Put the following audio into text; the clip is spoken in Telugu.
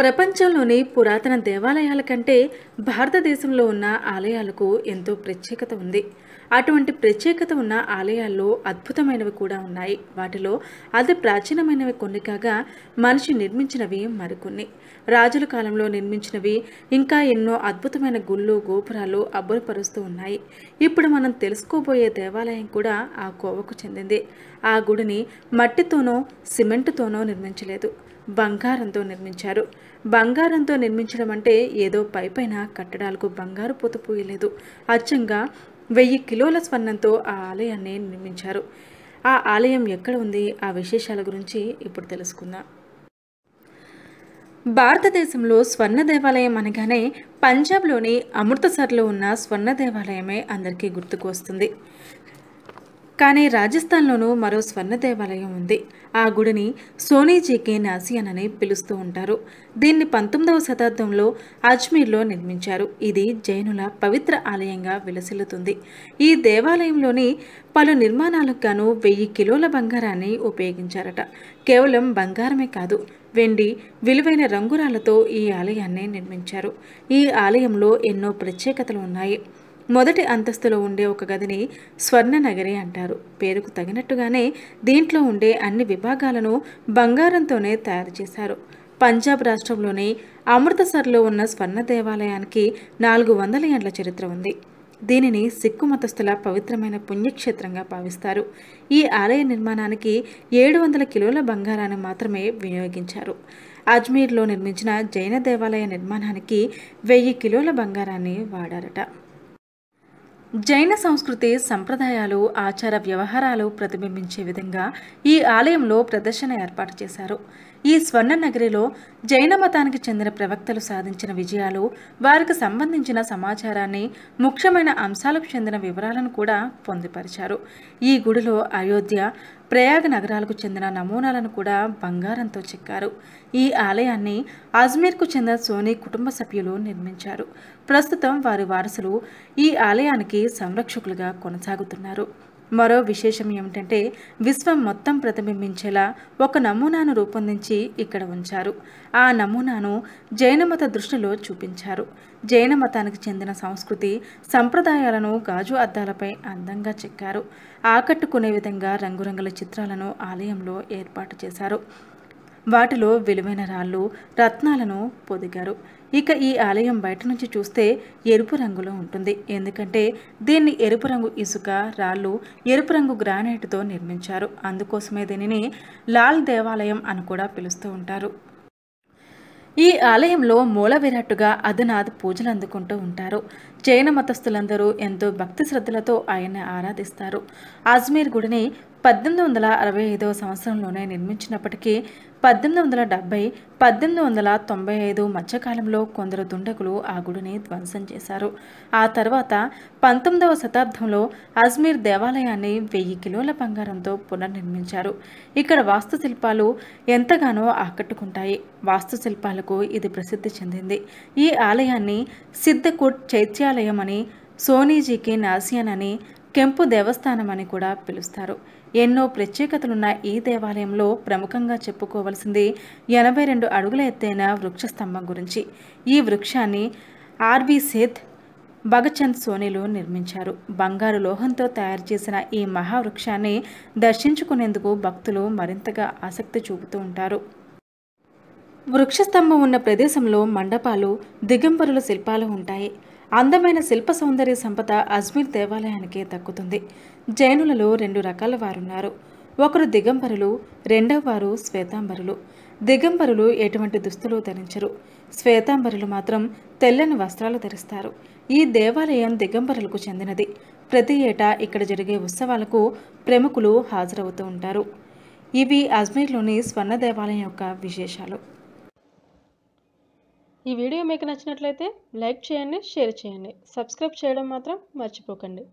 ప్రపంచంలోని పురాతన దేవాలయాల కంటే భారతదేశంలో ఉన్న ఆలయాలకు ఎంతో ప్రత్యేకత ఉంది అటువంటి ప్రత్యేకత ఉన్న ఆలయాల్లో అద్భుతమైనవి కూడా ఉన్నాయి వాటిలో అతి ప్రాచీనమైనవి కొన్ని కాగా మనిషి నిర్మించినవి మరికొన్ని రాజుల కాలంలో నిర్మించినవి ఇంకా ఎన్నో అద్భుతమైన గుళ్ళు గోపురాలు అబ్బురపరుస్తూ ఉన్నాయి ఇప్పుడు మనం తెలుసుకోబోయే దేవాలయం కూడా ఆ కోవకు చెందింది ఆ గుడిని మట్టితోనో సిమెంటుతోనో నిర్మించలేదు బంగారంతో నిర్మించారు బంగారంతో నిర్మించడం అంటే ఏదో పైపైన కట్టడాలకు బంగారు పూత పూయలేదు అచ్చంగా వెయ్యి కిలోల స్వర్ణంతో ఆ ఆలయాన్ని నిర్మించారు ఆ ఆలయం ఎక్కడ ఉంది ఆ విశేషాల గురించి ఇప్పుడు తెలుసుకుందాం భారతదేశంలో స్వర్ణ దేవాలయం అనగానే పంజాబ్లోని అమృతసర్లో ఉన్న స్వర్ణ దేవాలయమే అందరికీ గుర్తుకు వస్తుంది కానీ రాజస్థాన్లోనూ మరో స్వర్ణ దేవాలయం ఉంది ఆ గుడిని సోనీజీకే నాసియన్ అని పిలుస్తూ ఉంటారు దీన్ని పంతొమ్మిదవ శతాబ్దంలో అజ్మీర్లో నిర్మించారు ఇది జైనుల పవిత్ర ఆలయంగా విలసిల్లుతుంది ఈ దేవాలయంలోని పలు నిర్మాణాలకు గాను వెయ్యి కిలోల బంగారాన్ని ఉపయోగించారట కేవలం బంగారమే కాదు వెండి విలువైన రంగురాలతో ఈ ఆలయాన్ని నిర్మించారు ఈ ఆలయంలో ఎన్నో ప్రత్యేకతలు ఉన్నాయి మొదటి అంతస్తులో ఉండే ఒక గదిని స్వర్ణనగరి అంటారు పేరుకు తగినట్టుగానే దీంట్లో ఉండే అన్ని విభాగాలను బంగారంతోనే తయారు చేశారు పంజాబ్ రాష్ట్రంలోని అమృతసర్లో ఉన్న స్వర్ణ దేవాలయానికి నాలుగు వందల ఏండ్ల చరిత్ర ఉంది దీనిని సిక్కు మతస్థుల పవిత్రమైన పుణ్యక్షేత్రంగా భావిస్తారు ఈ ఆలయ నిర్మాణానికి ఏడు వందల కిలోల బంగారాన్ని మాత్రమే వినియోగించారు అజ్మీర్లో నిర్మించిన జైన దేవాలయ నిర్మాణానికి వెయ్యి కిలోల బంగారాన్ని వాడారట జైన సంస్కృతి సంప్రదాయాలు ఆచార వ్యవహారాలు ప్రతిబింబించే విధంగా ఈ ఆలయంలో ప్రదర్శన ఏర్పాటు చేశారు ఈ స్వర్ణ నగరిలో జైన మతానికి చెందిన ప్రవక్తలు సాధించిన విజయాలు వారికి సంబంధించిన సమాచారాన్ని ముఖ్యమైన అంశాలకు చెందిన వివరాలను కూడా పొందుపరిచారు ఈ గుడిలో అయోధ్య ప్రయాగ నగరాలకు చెందిన నమూనాలను కూడా బంగారంతో చెక్కారు ఈ ఆలయాన్ని అజ్మీర్కు చెందిన సోనీ కుటుంబ సభ్యులు నిర్మించారు ప్రస్తుతం వారి వారసులు ఈ ఆలయానికి సంరక్షకులుగా కొనసాగుతున్నారు మరో విశేషం ఏమిటంటే విశ్వం మొత్తం ప్రతిబింబించేలా ఒక నమూనాను రూపొందించి ఇక్కడ ఉంచారు ఆ నమూనాను జైనమత దృష్టిలో చూపించారు జైన మతానికి చెందిన సంస్కృతి సంప్రదాయాలను గాజు అద్దాలపై అందంగా చెక్కారు ఆకట్టుకునే విధంగా రంగురంగుల చిత్రాలను ఆలయంలో ఏర్పాటు చేశారు వాటిలో విలువైన రాళ్ళు రత్నాలను పొదిగారు ఇక ఈ ఆలయం బయట నుంచి చూస్తే ఎరుపు రంగులో ఉంటుంది ఎందుకంటే దీన్ని ఎరుపు రంగు ఇసుక రాళ్ళు ఎరుపు రంగు గ్రానైట్తో నిర్మించారు అందుకోసమే దీనిని లాల్ దేవాలయం అని కూడా పిలుస్తూ ఉంటారు ఈ ఆలయంలో మూల విరాట్టుగా అదనాథ్ పూజలు అందుకుంటూ ఉంటారు జైన మతస్థులందరూ ఎంతో భక్తి శ్రద్ధలతో ఆయన్ని ఆరాధిస్తారు అజ్మీర్ గుడిని పద్దెనిమిది వందల అరవై ఐదవ సంవత్సరంలోనే నిర్మించినప్పటికీ పద్దెనిమిది వందల డెబ్బై పద్దెనిమిది వందల తొంభై ఐదు మధ్యకాలంలో కొందరు దుండగులు ఆ గుడిని ధ్వంసం చేశారు ఆ తర్వాత పంతొమ్మిదవ శతాబ్దంలో అజ్మీర్ దేవాలయాన్ని వెయ్యి కిలోల బంగారంతో పునర్నిర్మించారు ఇక్కడ వాస్తుశిల్పాలు ఎంతగానో ఆకట్టుకుంటాయి వాస్తుశిల్పాలకు ఇది ప్రసిద్ధి చెందింది ఈ ఆలయాన్ని సిద్ధకుట్ చైత్యాలయం అని సోనీజీకి నాసియన్ అని కెంపు దేవస్థానం అని కూడా పిలుస్తారు ఎన్నో ప్రత్యేకతలున్న ఈ దేవాలయంలో ప్రముఖంగా చెప్పుకోవలసింది ఎనభై రెండు అడుగుల ఎత్తైన వృక్షస్తంభం గురించి ఈ వృక్షాన్ని ఆర్బీ సేత్ భగచంద్ సోనీలు నిర్మించారు బంగారు లోహంతో తయారు చేసిన ఈ మహావృక్షాన్ని దర్శించుకునేందుకు భక్తులు మరింతగా ఆసక్తి చూపుతూ ఉంటారు వృక్షస్తంభం ఉన్న ప్రదేశంలో మండపాలు దిగంబరుల శిల్పాలు ఉంటాయి అందమైన శిల్ప సౌందర్య సంపద అజ్మీర్ దేవాలయానికే దక్కుతుంది జైనులలో రెండు రకాల వారున్నారు ఒకరు దిగంబరులు రెండవ వారు శ్వేతాంబరులు దిగంబరులు ఎటువంటి దుస్తులు ధరించరు శ్వేతాంబరులు మాత్రం తెల్లని వస్త్రాలు ధరిస్తారు ఈ దేవాలయం దిగంబరులకు చెందినది ప్రతి ఏటా ఇక్కడ జరిగే ఉత్సవాలకు ప్రముఖులు హాజరవుతూ ఉంటారు ఇవి అజ్మీర్లోని స్వర్ణ దేవాలయం యొక్క విశేషాలు ఈ వీడియో మీకు నచ్చినట్లయితే లైక్ చేయండి షేర్ చేయండి సబ్స్క్రైబ్ చేయడం మాత్రం మర్చిపోకండి